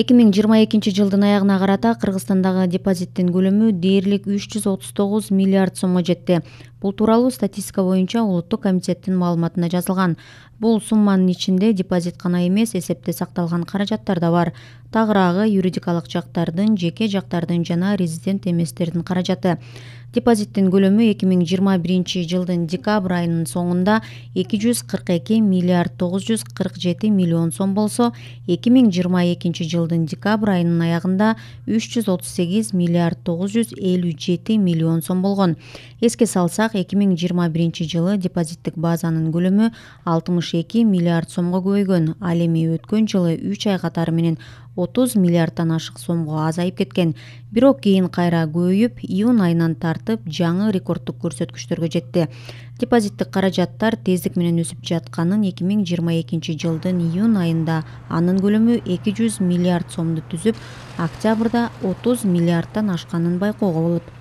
эки миң жыйырма экинчи жылдын аягына карата кыргызстандагы депозиттин көлөмү дээрлик үч жүз отуз тогуз миллиард сомго жетти бул тууралуу статистика боюнча улуттук комитеттин маалыматында жазылган бул сумманын ичинде депозит гана эмес эсепте сакталган каражаттар да бар тагыраагы юридикалык жактардын жеке жактардын жана резидент эместердин каражаты депозиттин көлөмү эки миң жыйырма биринчи жылдын декабрь айынын соңунда эки жүз кырк эки миллиард тогуз жүз кырк жети миллион сом болсо эки миң жыйырма экинчи жылдын декабрь айынын аягында үч жүз отуз сегиз миллиард тогуз жүз элүү жети миллион сом болгон эске салсак эки миң жыйырма биринчи жылы депозиттик базанын көлөмү алтымыш эки миллиард сомго көбөйгөн ал эми өткөн жылы үч ай катары менен отуз миллиарддан ашык сомго азайып кеткен бирок кийин кайра көбөйүп июнь айынан тартып жаңы рекорддук көрсөткүчтөргө жетти депозиттик каражаттар тездик менен өсүп жатканын эки миң жыйырма экинчи жылдын июнь айында анын көлөмү эки жүз миллиард сомду түзүп октябрда отуз миллиарддан ашканын байкоого болот